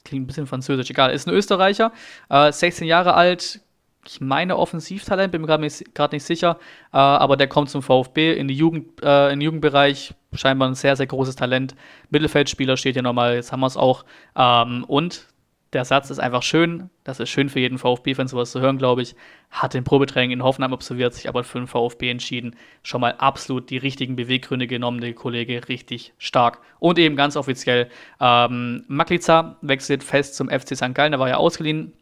Klingt ein bisschen französisch, egal. Ist ein Österreicher, äh, 16 Jahre alt. Ich meine Offensivtalent, bin mir gerade nicht, nicht, sicher. Äh, aber der kommt zum VfB in, die Jugend, äh, in den Jugendbereich. Scheinbar ein sehr, sehr großes Talent. Mittelfeldspieler steht hier nochmal. Jetzt haben wir es auch. Ähm, und der Satz ist einfach schön. Das ist schön für jeden VfB-Fan, sowas zu hören, glaube ich. Hat den Probetraining in Hoffenheim absolviert, sich aber für den VfB entschieden. Schon mal absolut die richtigen Beweggründe genommen, der Kollege richtig stark. Und eben ganz offiziell, ähm, Maklica wechselt fest zum FC St. Gallen, der war ja ausgeliehen.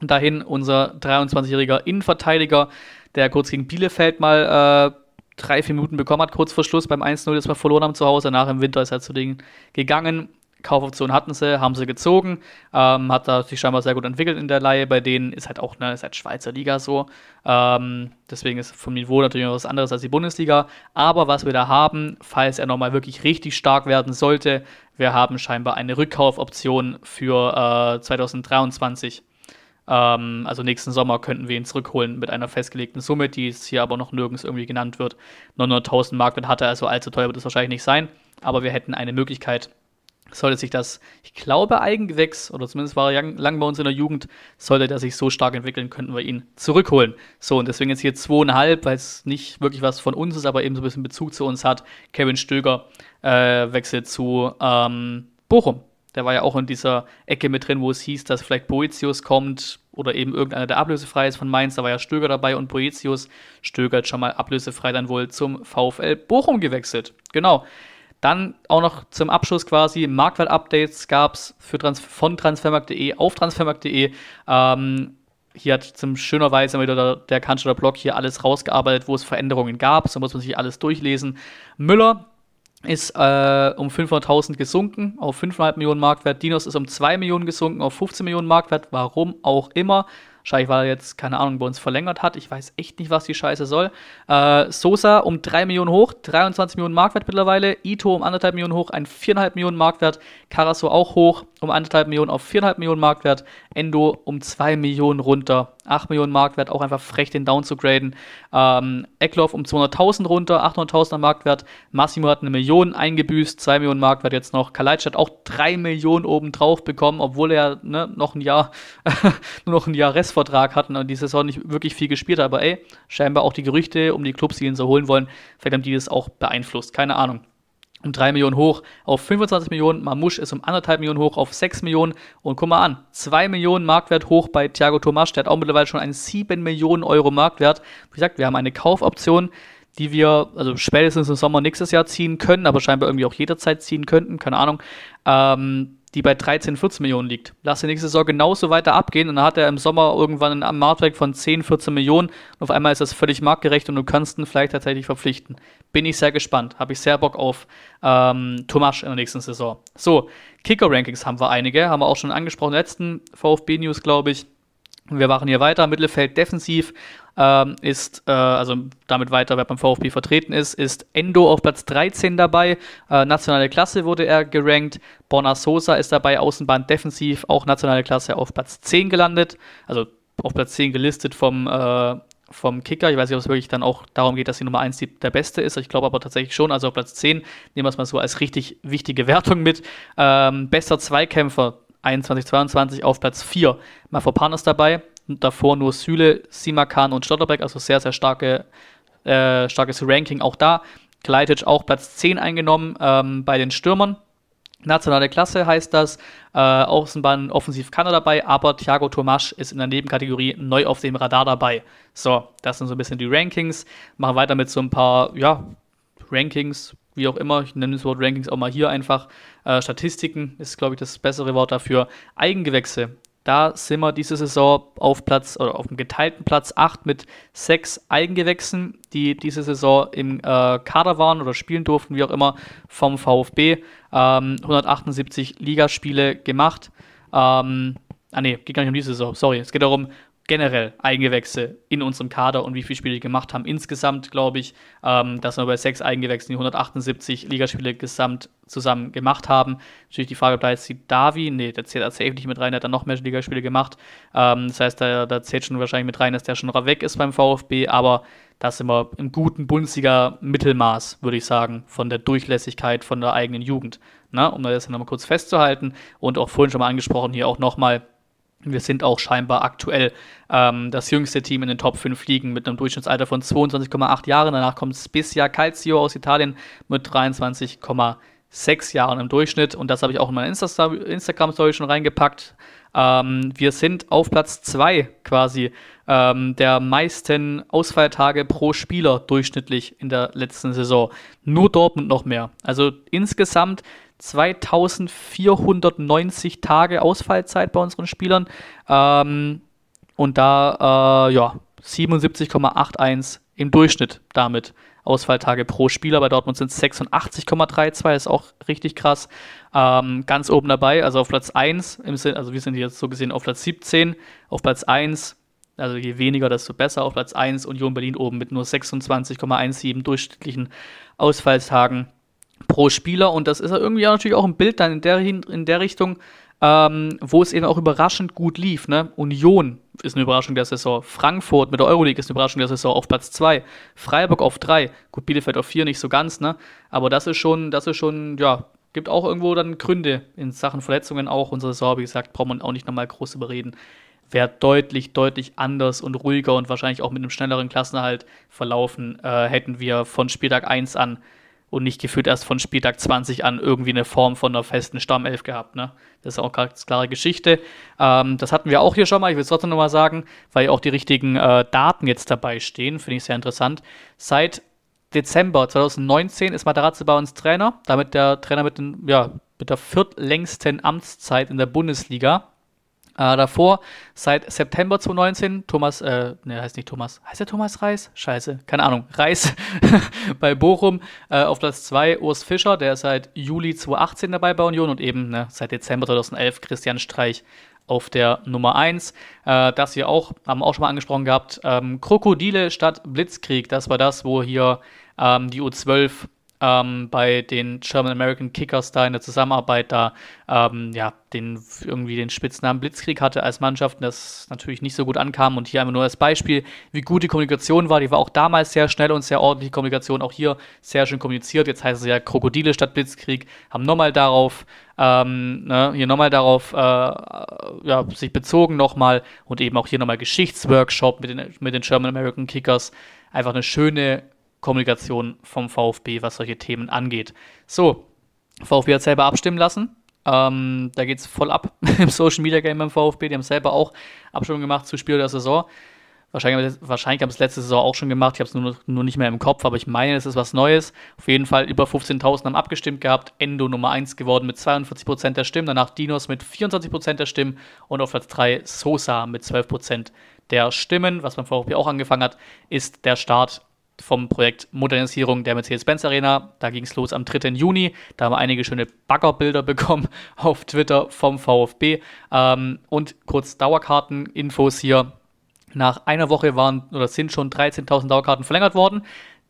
Dahin unser 23-jähriger Innenverteidiger, der kurz gegen Bielefeld mal äh, drei, vier Minuten bekommen hat, kurz vor Schluss beim 1-0, das wir verloren haben zu Hause. Danach im Winter ist er zu denen gegangen. Kaufoption hatten sie, haben sie gezogen, ähm, hat da sich scheinbar sehr gut entwickelt in der Laie. Bei denen ist halt auch, eine halt Schweizer Liga so. Ähm, deswegen ist vom Niveau natürlich noch was anderes als die Bundesliga. Aber was wir da haben, falls er nochmal wirklich richtig stark werden sollte, wir haben scheinbar eine Rückkaufoption für äh, 2023. Ähm, also nächsten Sommer könnten wir ihn zurückholen mit einer festgelegten Summe, die es hier aber noch nirgends irgendwie genannt wird. 900.000 Mark hat er, also allzu teuer wird es wahrscheinlich nicht sein. Aber wir hätten eine Möglichkeit, sollte sich das, ich glaube, Eigengewächs, oder zumindest war er lang bei uns in der Jugend, sollte er sich so stark entwickeln, könnten wir ihn zurückholen. So, und deswegen jetzt hier zweieinhalb, weil es nicht wirklich was von uns ist, aber eben so ein bisschen Bezug zu uns hat. Kevin Stöger äh, wechselt zu ähm, Bochum. Der war ja auch in dieser Ecke mit drin, wo es hieß, dass vielleicht Boetius kommt oder eben irgendeiner, der ablösefrei ist von Mainz. Da war ja Stöger dabei und Boetius. Stöger hat schon mal ablösefrei dann wohl zum VfL Bochum gewechselt. Genau. Dann auch noch zum Abschluss quasi Marktwert-Updates gab es Trans von transfermarkt.de auf transfermarkt.de. Ähm, hier hat zum schönerweise wieder der, der Kanzler Blog hier alles rausgearbeitet, wo es Veränderungen gab. So muss man sich alles durchlesen. Müller ist äh, um 500.000 gesunken auf 5,5 Millionen Marktwert. Dinos ist um 2 Millionen gesunken auf 15 Millionen Marktwert. Warum auch immer. Wahrscheinlich, weil er jetzt, keine Ahnung, bei uns verlängert hat. Ich weiß echt nicht, was die Scheiße soll. Äh, Sosa um 3 Millionen hoch, 23 Millionen Marktwert mittlerweile. Ito um 1,5 Millionen hoch, ein 4,5 Millionen Marktwert. Carasso auch hoch um 1,5 Millionen auf 4,5 Millionen Marktwert. Endo um 2 Millionen runter. 8 Millionen Marktwert, auch einfach frech den down zu graden. Ähm, Eckloff um 200.000 runter, 800.000er Marktwert. Massimo hat eine Million eingebüßt, 2 Millionen Marktwert jetzt noch. Kaleitsch hat auch 3 Millionen obendrauf bekommen, obwohl er ne, noch ein Jahr, nur noch ein Jahr Restvertrag hat und die Saison nicht wirklich viel gespielt hat. Aber ey, scheinbar auch die Gerüchte um die Clubs, die ihn so holen wollen, vielleicht haben die das auch beeinflusst. Keine Ahnung um 3 Millionen hoch auf 25 Millionen. Mamouche ist um anderthalb Millionen hoch auf 6 Millionen. Und guck mal an, 2 Millionen Marktwert hoch bei Thiago Tomasch. Der hat auch mittlerweile schon einen 7 Millionen Euro Marktwert. Wie gesagt, wir haben eine Kaufoption, die wir also spätestens im Sommer nächstes Jahr ziehen können, aber scheinbar irgendwie auch jederzeit ziehen könnten. Keine Ahnung. Ähm, die bei 13, 14 Millionen liegt. Lass die nächste Saison genauso weiter abgehen und dann hat er im Sommer irgendwann einen Marktwert von 10, 14 Millionen und auf einmal ist das völlig marktgerecht und du kannst ihn vielleicht tatsächlich verpflichten. Bin ich sehr gespannt, habe ich sehr Bock auf ähm, Tomasch in der nächsten Saison. So, Kicker-Rankings haben wir einige, haben wir auch schon angesprochen, letzten VfB-News, glaube ich. Wir machen hier weiter, Mittelfeld defensiv ähm, ist, äh, also damit weiter, wer beim VfB vertreten ist, ist Endo auf Platz 13 dabei. Äh, nationale Klasse wurde er gerankt. Borna Sosa ist dabei Außenbahn defensiv, auch nationale Klasse auf Platz 10 gelandet. Also auf Platz 10 gelistet vom, äh, vom Kicker. Ich weiß nicht, ob es wirklich dann auch darum geht, dass die Nummer 1 der Beste ist. Ich glaube aber tatsächlich schon. Also auf Platz 10 nehmen wir es mal so als richtig wichtige Wertung mit. Ähm, bester Zweikämpfer 21, 22 auf Platz 4. Mafopan ist dabei davor nur Süle, Simakan und Stotterbeck, also sehr, sehr starke, äh, starkes Ranking auch da. Kleitic auch Platz 10 eingenommen ähm, bei den Stürmern. Nationale Klasse heißt das. Äh, Außenbahn offensiv kann er dabei, aber Thiago Tomasch ist in der Nebenkategorie neu auf dem Radar dabei. So, das sind so ein bisschen die Rankings. Machen weiter mit so ein paar, ja, Rankings, wie auch immer. Ich nenne das Wort Rankings auch mal hier einfach. Äh, Statistiken ist, glaube ich, das bessere Wort dafür. Eigengewächse da sind wir diese Saison auf Platz oder auf dem geteilten Platz 8 mit sechs Eigengewächsen, die diese Saison im äh, Kader waren oder spielen durften, wie auch immer, vom VfB. Ähm, 178 Ligaspiele gemacht. Ähm, ah ne, geht gar nicht um diese Saison, sorry. Es geht darum, generell Eigengewächse in unserem Kader und wie viele Spiele die gemacht haben. Insgesamt glaube ich, ähm, dass wir bei sechs Eigengewächsen die 178 Ligaspiele gesamt zusammen gemacht haben. Natürlich die Frage bleibt, zieht Davi? Nee, der zählt als safe nicht mit rein, der hat dann noch mehr Ligaspiele gemacht. Ähm, das heißt, da, da, zählt schon wahrscheinlich mit rein, dass der schon weg ist beim VfB, aber das sind wir im guten Bundesliga Mittelmaß, würde ich sagen, von der Durchlässigkeit von der eigenen Jugend. Na, ne? um das nochmal kurz festzuhalten und auch vorhin schon mal angesprochen, hier auch nochmal wir sind auch scheinbar aktuell ähm, das jüngste Team in den Top 5 liegen mit einem Durchschnittsalter von 22,8 Jahren. Danach kommt Spezia Calcio aus Italien mit 23,6 Jahren im Durchschnitt. Und das habe ich auch in meine Insta Instagram-Story schon reingepackt. Ähm, wir sind auf Platz 2 quasi ähm, der meisten Ausfalltage pro Spieler durchschnittlich in der letzten Saison. Nur Dortmund noch mehr. Also insgesamt 2490 Tage Ausfallzeit bei unseren Spielern. Ähm, und da, äh, ja, 77,81 im Durchschnitt damit. Ausfalltage pro Spieler. Bei Dortmund sind es 86,32, ist auch richtig krass. Ähm, ganz oben dabei, also auf Platz 1, im Sinn, also wir sind jetzt so gesehen auf Platz 17, auf Platz 1 also je weniger, desto besser. Auf Platz 1 Union Berlin oben mit nur 26,17 durchschnittlichen Ausfallstagen pro Spieler. Und das ist ja irgendwie natürlich auch ein Bild dann in der, in der Richtung, ähm, wo es eben auch überraschend gut lief. Ne? Union ist eine Überraschung der Saison. Frankfurt mit der Euroleague ist eine Überraschung der Saison auf Platz 2. Freiburg auf 3. Gut, Bielefeld auf 4 nicht so ganz, ne? Aber das ist schon, das ist schon, ja, gibt auch irgendwo dann Gründe in Sachen Verletzungen auch. Unsere Saison, wie gesagt, braucht man auch nicht nochmal groß überreden wäre deutlich, deutlich anders und ruhiger und wahrscheinlich auch mit einem schnelleren Klassenhalt verlaufen, äh, hätten wir von Spieltag 1 an und nicht gefühlt erst von Spieltag 20 an irgendwie eine Form von einer festen Stammelf gehabt. Ne? Das ist auch ganz klare Geschichte. Ähm, das hatten wir auch hier schon mal. Ich will es trotzdem nochmal sagen, weil auch die richtigen äh, Daten jetzt dabei stehen. Finde ich sehr interessant. Seit Dezember 2019 ist Materazzi bei uns Trainer. Damit der Trainer mit, den, ja, mit der viertlängsten Amtszeit in der Bundesliga. Äh, davor, seit September 2019, Thomas, äh, ne, heißt nicht Thomas, heißt der Thomas Reis? Scheiße, keine Ahnung, Reis bei Bochum. Äh, auf Platz 2 Urs Fischer, der ist seit Juli 2018 dabei bei Union und eben ne, seit Dezember 2011 Christian Streich auf der Nummer 1. Äh, das hier auch, haben wir auch schon mal angesprochen gehabt, ähm, Krokodile statt Blitzkrieg, das war das, wo hier ähm, die U12 ähm, bei den German American Kickers da in der Zusammenarbeit da ähm, ja den irgendwie den Spitznamen Blitzkrieg hatte als Mannschaften, das natürlich nicht so gut ankam und hier einfach nur als Beispiel, wie gut die Kommunikation war. Die war auch damals sehr schnell und sehr ordentliche Kommunikation, auch hier sehr schön kommuniziert. Jetzt heißt es ja Krokodile statt Blitzkrieg, haben nochmal darauf ähm, ne, hier nochmal darauf äh, ja, sich bezogen nochmal und eben auch hier nochmal Geschichtsworkshop mit den, mit den German American Kickers. Einfach eine schöne Kommunikation vom VfB, was solche Themen angeht. So, VfB hat selber abstimmen lassen. Ähm, da geht es voll ab im Social Media Game beim VfB. Die haben selber auch Abstimmung gemacht zu Spiel der Saison. Wahrscheinlich, wahrscheinlich haben es letzte Saison auch schon gemacht. Ich habe es nur, nur nicht mehr im Kopf, aber ich meine, es ist was Neues. Auf jeden Fall über 15.000 haben abgestimmt gehabt. Endo Nummer 1 geworden mit 42% der Stimmen. Danach Dinos mit 24% der Stimmen. Und auf Platz 3 Sosa mit 12% der Stimmen. Was beim VfB auch angefangen hat, ist der Start vom Projekt Modernisierung der Mercedes-Benz Arena. Da ging es los am 3. Juni. Da haben wir einige schöne Baggerbilder bekommen auf Twitter vom VfB. Ähm, und kurz Dauerkarteninfos hier. Nach einer Woche waren oder sind schon 13.000 Dauerkarten verlängert worden.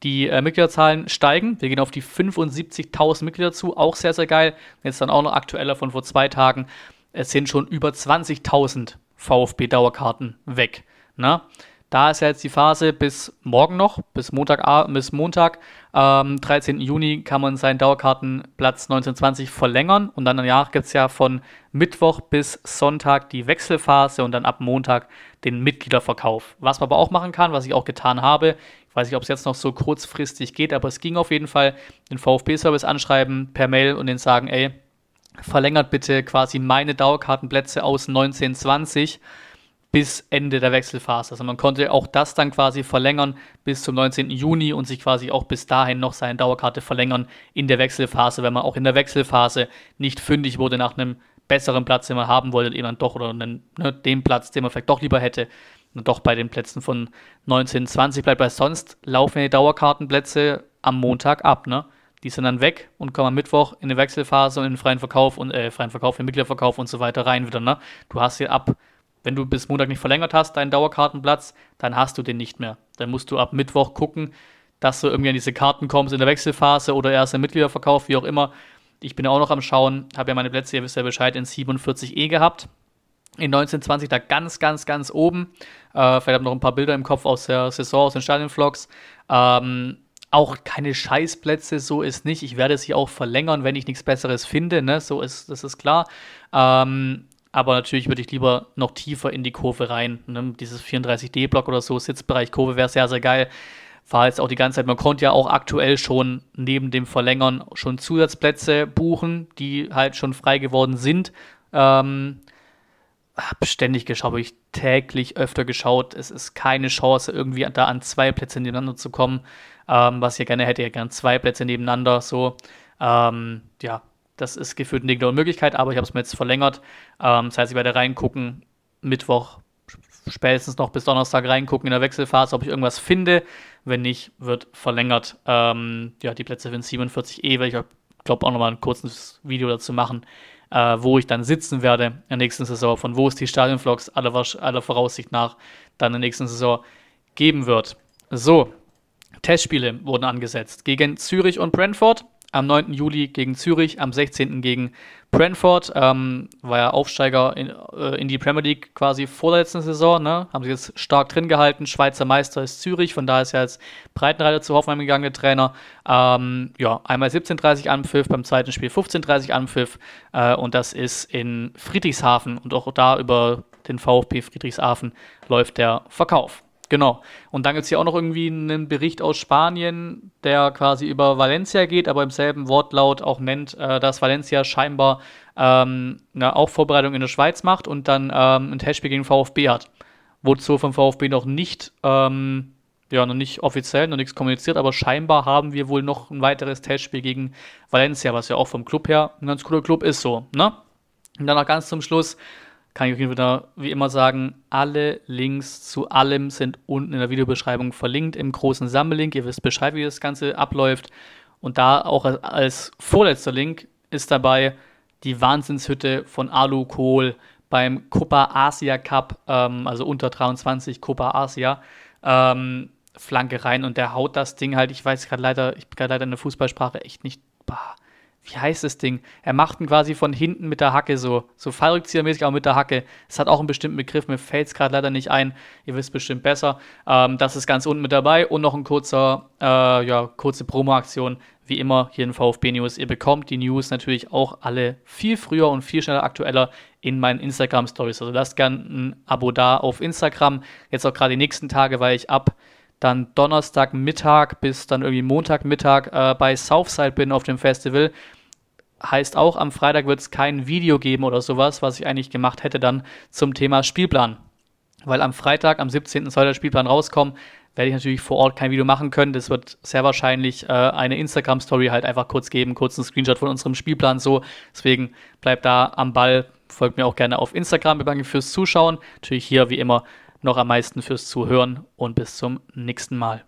Die äh, Mitgliederzahlen steigen. Wir gehen auf die 75.000 Mitglieder zu. Auch sehr, sehr geil. Jetzt dann auch noch aktueller von vor zwei Tagen. Es sind schon über 20.000 VfB-Dauerkarten weg. Na? Ne? Da ist ja jetzt die Phase bis morgen noch, bis Montag, ah, bis Montag ähm, 13. Juni kann man seinen Dauerkartenplatz 1920 verlängern und dann danach gibt es ja von Mittwoch bis Sonntag die Wechselphase und dann ab Montag den Mitgliederverkauf. Was man aber auch machen kann, was ich auch getan habe, ich weiß nicht, ob es jetzt noch so kurzfristig geht, aber es ging auf jeden Fall, den VfB-Service anschreiben per Mail und den sagen, ey, verlängert bitte quasi meine Dauerkartenplätze aus 1920 bis Ende der Wechselphase. Also man konnte auch das dann quasi verlängern bis zum 19. Juni und sich quasi auch bis dahin noch seine Dauerkarte verlängern in der Wechselphase, wenn man auch in der Wechselphase nicht fündig wurde nach einem besseren Platz, den man haben wollte, eben dann doch oder einen, ne, den Platz, den man vielleicht doch lieber hätte, und doch bei den Plätzen von 19, 20 bleibt, weil sonst laufen die Dauerkartenplätze am Montag ab, ne? Die sind dann weg und kommen am Mittwoch in die Wechselphase und in den freien Verkauf und äh, freien Verkauf, in den Mitgliederverkauf und so weiter rein wieder, ne? Du hast hier ab wenn du bis Montag nicht verlängert hast, deinen Dauerkartenplatz, dann hast du den nicht mehr. Dann musst du ab Mittwoch gucken, dass du irgendwie an diese Karten kommst in der Wechselphase oder erst im Mitgliederverkauf, wie auch immer. Ich bin auch noch am Schauen, habe ja meine Plätze, ihr wisst ja Bescheid, in 47e gehabt. In 1920 da ganz, ganz, ganz oben. Äh, vielleicht habe noch ein paar Bilder im Kopf aus der Saison, aus den Stadionvlogs. Ähm, auch keine Scheißplätze, so ist nicht. Ich werde sie auch verlängern, wenn ich nichts Besseres finde, ne? so ist, das ist klar. Ähm, aber natürlich würde ich lieber noch tiefer in die Kurve rein. Ne? Dieses 34D-Block oder so, Sitzbereich Kurve wäre sehr, sehr geil. War jetzt auch die ganze Zeit, man konnte ja auch aktuell schon neben dem Verlängern schon Zusatzplätze buchen, die halt schon frei geworden sind. Ähm, habe ständig geschaut, habe ich täglich öfter geschaut. Es ist keine Chance, irgendwie da an zwei Plätze nebeneinander zu kommen. Ähm, was ihr gerne hättet, ja gern zwei Plätze nebeneinander. So, ähm, ja, das ist gefühlt eine genaue Möglichkeit, aber ich habe es mir jetzt verlängert. Ähm, das heißt, ich werde reingucken, Mittwoch spätestens noch bis Donnerstag reingucken in der Wechselphase, ob ich irgendwas finde. Wenn nicht, wird verlängert. Ähm, ja, die Plätze für den 47E weil ich, glaube auch nochmal ein kurzes Video dazu machen, äh, wo ich dann sitzen werde in der nächsten Saison, von wo es die Stadionvlogs aller, aller Voraussicht nach dann in der nächsten Saison geben wird. So, Testspiele wurden angesetzt gegen Zürich und Brentford am 9. Juli gegen Zürich, am 16. gegen Brentford. Ähm, war ja Aufsteiger in, äh, in, die Premier League quasi vorletzten Saison. Ne? Haben sie jetzt stark drin gehalten. Schweizer Meister ist Zürich, von daher ist ja als Breitenreiter zu Hoffenheim gegangen, der Trainer. Ähm, ja, einmal 17.30 Anpfiff, beim zweiten Spiel 15.30 Anpfiff. Äh, und das ist in Friedrichshafen. Und auch da über den VfB Friedrichshafen läuft der Verkauf. Genau. Und dann gibt es hier auch noch irgendwie einen Bericht aus Spanien, der quasi über Valencia geht, aber im selben Wortlaut auch nennt, äh, dass Valencia scheinbar ähm, na, ne, auch Vorbereitung in der Schweiz macht und dann ähm, ein Testspiel gegen VfB hat. Wozu vom VfB noch nicht, ähm, ja, noch nicht offiziell, noch nichts kommuniziert, aber scheinbar haben wir wohl noch ein weiteres Testspiel gegen Valencia, was ja auch vom Club her ein ganz cooler Club ist, so, ne? Und dann noch ganz zum Schluss kann ich euch wieder wie immer sagen, alle Links zu allem sind unten in der Videobeschreibung verlinkt im großen Sammellink. Ihr wisst Bescheid, wie das Ganze abläuft. Und da auch als vorletzter Link ist dabei die Wahnsinnshütte von Alu Kohl beim Copa Asia Cup, ähm, also unter 23 Copa Asia. Ähm, Flanke rein und der haut das Ding halt, ich weiß gerade leider, ich bin gerade leider in der Fußballsprache echt nicht. Bah wie heißt das Ding? Er macht ihn quasi von hinten mit der Hacke so, so Fallrückzieher-mäßig, aber mit der Hacke. Es hat auch einen bestimmten Begriff, mir fällt es gerade leider nicht ein. Ihr wisst bestimmt besser. Ähm, das ist ganz unten mit dabei und noch ein kurzer, äh, ja, kurze Promo-Aktion. Wie immer hier in VfB News. Ihr bekommt die News natürlich auch alle viel früher und viel schneller aktueller in meinen Instagram Stories. Also lasst gerne ein Abo da auf Instagram. Jetzt auch gerade die nächsten Tage, weil ich ab dann Donnerstagmittag bis dann irgendwie Montagmittag äh, bei Southside bin auf dem Festival. Heißt auch, am Freitag wird es kein Video geben oder sowas, was ich eigentlich gemacht hätte dann zum Thema Spielplan. Weil am Freitag, am 17. soll der Spielplan rauskommen, werde ich natürlich vor Ort kein Video machen können. Das wird sehr wahrscheinlich äh, eine Instagram-Story halt einfach kurz geben, kurz einen Screenshot von unserem Spielplan so. Deswegen bleibt da am Ball, folgt mir auch gerne auf Instagram. Wir danken fürs Zuschauen. Natürlich hier wie immer noch am meisten fürs Zuhören und bis zum nächsten Mal.